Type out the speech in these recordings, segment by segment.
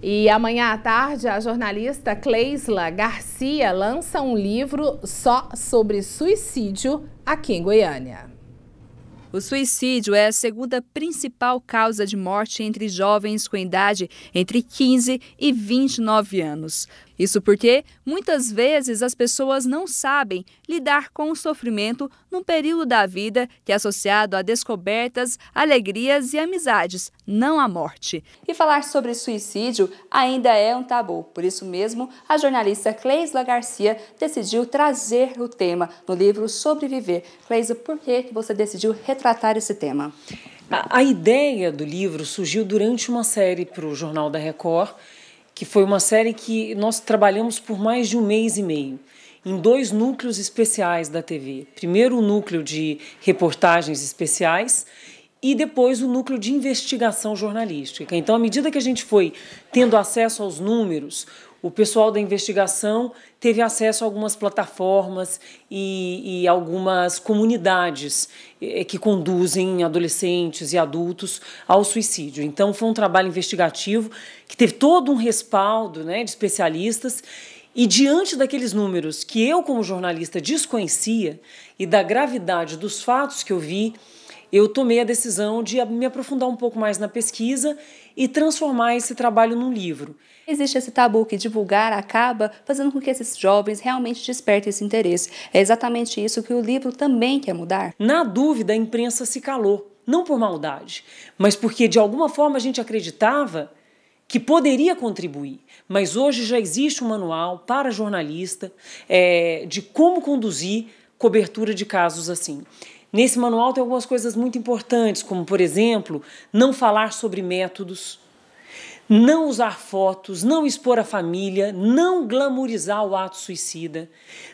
E amanhã à tarde, a jornalista Cleisla Garcia lança um livro só sobre suicídio aqui em Goiânia. O suicídio é a segunda principal causa de morte entre jovens com idade entre 15 e 29 anos. Isso porque muitas vezes as pessoas não sabem lidar com o sofrimento num período da vida que é associado a descobertas, alegrias e amizades, não à morte. E falar sobre suicídio ainda é um tabu. Por isso mesmo, a jornalista Cleisla Garcia decidiu trazer o tema no livro Sobreviver. Cleisla, por que você decidiu retornar? tratar esse tema? A, a ideia do livro surgiu durante uma série para o Jornal da Record, que foi uma série que nós trabalhamos por mais de um mês e meio em dois núcleos especiais da TV. Primeiro o núcleo de reportagens especiais e depois o núcleo de investigação jornalística. Então, à medida que a gente foi tendo acesso aos números, o pessoal da investigação teve acesso a algumas plataformas e, e algumas comunidades eh, que conduzem adolescentes e adultos ao suicídio. Então, foi um trabalho investigativo que teve todo um respaldo né, de especialistas. E diante daqueles números que eu, como jornalista, desconhecia e da gravidade dos fatos que eu vi, eu tomei a decisão de me aprofundar um pouco mais na pesquisa e transformar esse trabalho num livro. Existe esse tabu que divulgar acaba fazendo com que esses jovens realmente despertem esse interesse. É exatamente isso que o livro também quer mudar. Na dúvida, a imprensa se calou, não por maldade, mas porque de alguma forma a gente acreditava que poderia contribuir, mas hoje já existe um manual para jornalista é, de como conduzir cobertura de casos assim. Nesse manual tem algumas coisas muito importantes, como, por exemplo, não falar sobre métodos, não usar fotos, não expor a família, não glamorizar o ato suicida,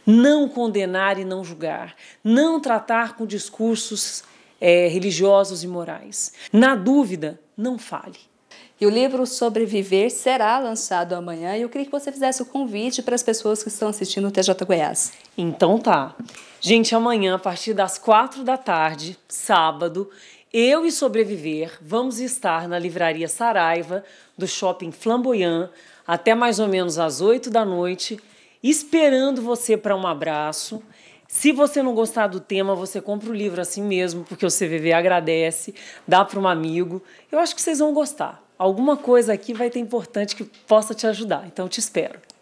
não condenar e não julgar, não tratar com discursos é, religiosos e morais. Na dúvida, não fale. E o livro Sobreviver será lançado amanhã. E eu queria que você fizesse o convite para as pessoas que estão assistindo o TJ Goiás. Então tá. Gente, amanhã, a partir das quatro da tarde, sábado, eu e Sobreviver vamos estar na Livraria Saraiva, do Shopping Flamboyant, até mais ou menos às oito da noite, esperando você para um abraço. Se você não gostar do tema, você compra o livro assim mesmo, porque o CVV agradece, dá para um amigo. Eu acho que vocês vão gostar alguma coisa aqui vai ter importante que possa te ajudar. Então, te espero.